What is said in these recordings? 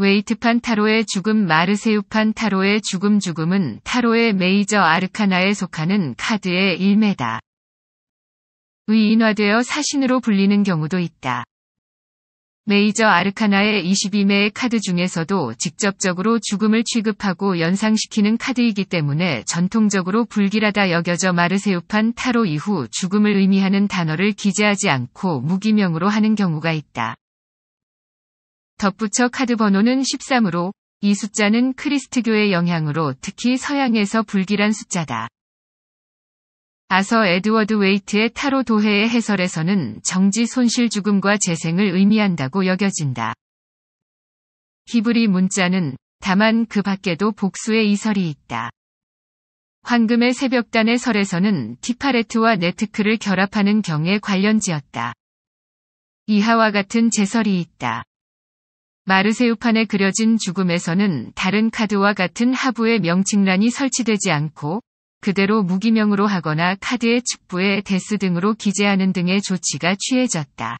웨이트판 타로의 죽음 마르세유판 타로의 죽음 죽음은 타로의 메이저 아르카나에 속하는 카드의 일매다. 위인화되어 사신으로 불리는 경우도 있다. 메이저 아르카나의 22매의 카드 중에서도 직접적으로 죽음을 취급하고 연상시키는 카드이기 때문에 전통적으로 불길하다 여겨져 마르세우판 타로 이후 죽음을 의미하는 단어를 기재하지 않고 무기명으로 하는 경우가 있다. 덧붙여 카드 번호는 13으로 이 숫자는 크리스트교의 영향으로 특히 서양에서 불길한 숫자다. 아서 에드워드 웨이트의 타로 도해의 해설에서는 정지 손실 죽음과 재생을 의미한다고 여겨진다. 히브리 문자는 다만 그 밖에도 복수의 이설이 있다. 황금의 새벽단의 설에서는 티파레트와 네트크를 결합하는 경에 관련지었다. 이하와 같은 제설이 있다. 마르세우판에 그려진 죽음에서는 다른 카드와 같은 하부의 명칭란이 설치되지 않고 그대로 무기명으로 하거나 카드의 축부에 데스 등으로 기재하는 등의 조치가 취해졌다.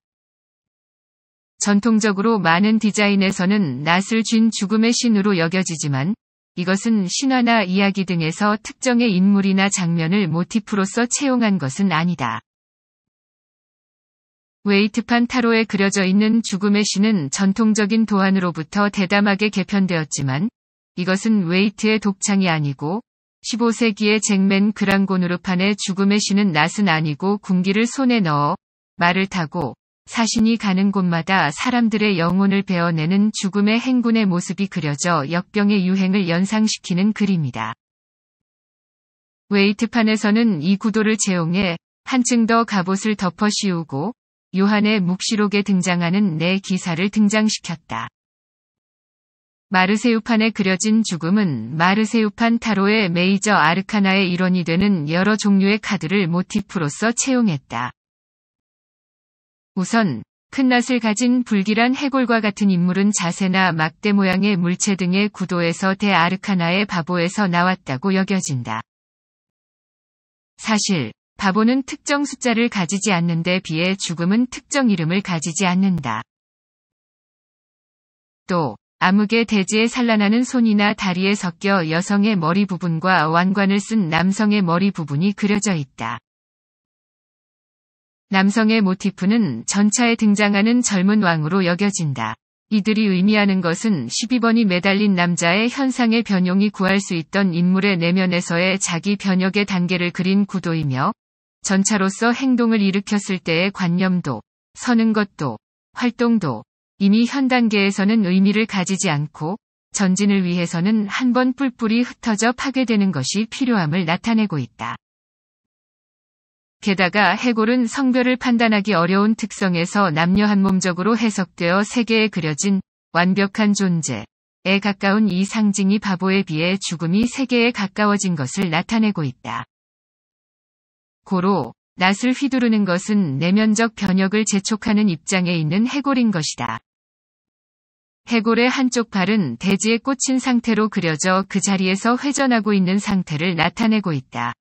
전통적으로 많은 디자인에서는 낫을 쥔 죽음의 신으로 여겨지지만 이것은 신화나 이야기 등에서 특정의 인물이나 장면을 모티프로서 채용한 것은 아니다. 웨이트판 타로에 그려져 있는 죽음의 신은 전통적인 도안으로부터 대담하게 개편되었지만 이것은 웨이트의 독창이 아니고 15세기의 잭맨 그랑고누르판의 죽음의 신은 낫은 아니고 군기를 손에 넣어 말을 타고 사신이 가는 곳마다 사람들의 영혼을 베어내는 죽음의 행군의 모습이 그려져 역병의 유행을 연상시키는 글입니다 웨이트판에서는 이 구도를 제용해 한층 더 갑옷을 덮어 씌우고 요한의 묵시록에 등장하는 내 기사를 등장시켰다. 마르세유판에 그려진 죽음은 마르세유판 타로의 메이저 아르카나의 일원이 되는 여러 종류의 카드를 모티프로서 채용했다. 우선 큰낯을 가진 불길한 해골과 같은 인물은 자세나 막대 모양의 물체 등의 구도에서 대아르카나의 바보에서 나왔다고 여겨진다. 사실 바보는 특정 숫자를 가지지 않는 데 비해 죽음은 특정 이름을 가지지 않는다. 또 암흑의 대지에 산란하는 손이나 다리에 섞여 여성의 머리 부분과 왕관을 쓴 남성의 머리 부분이 그려져 있다. 남성의 모티프는 전차에 등장하는 젊은 왕으로 여겨진다. 이들이 의미하는 것은 12번이 매달린 남자의 현상의 변용이 구할 수 있던 인물의 내면에서의 자기 변혁의 단계를 그린 구도이며 전차로서 행동을 일으켰을 때의 관념도, 서는 것도, 활동도 이미 현 단계에서는 의미를 가지지 않고 전진을 위해서는 한 번 뿔뿔이 흩어져 파괴되는 것이 필요함을 나타내고 있다. 게다가 해골은 성별을 판단하기 어려운 특성에서 남녀 한몸적으로 해석되어 세계에 그려진 완벽한 존재에 가까운 이 상징이 바보에 비해 죽음이 세계에 가까워진 것을 나타내고 있다. 고로 낫을 휘두르는 것은 내면적 변혁을 재촉하는 입장에 있는 해골인 것이다. 해골의 한쪽 발은 대지에 꽂힌 상태로 그려져 그 자리에서 회전하고 있는 상태를 나타내고 있다.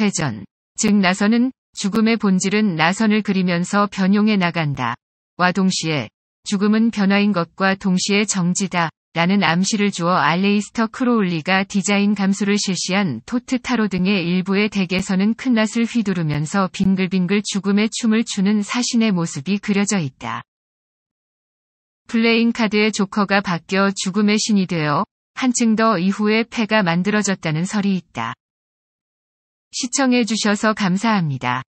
회전, 즉 나선은 죽음의 본질은 나선을 그리면서 변용해 나간다. 와 동시에 죽음은 변화인 것과 동시에 정지다. 라는 암시를 주어 알레이스터 크로울리가 디자인 감수를 실시한 토트 타로 등의 일부의 덱에서는 큰 낫을 휘두르면서 빙글빙글 죽음의 춤을 추는 사신의 모습이 그려져 있다. 플레잉 카드의 조커가 바뀌어 죽음의 신이 되어 한층 더 이후에 패가 만들어졌다는 설이 있다. 시청해주셔서 감사합니다.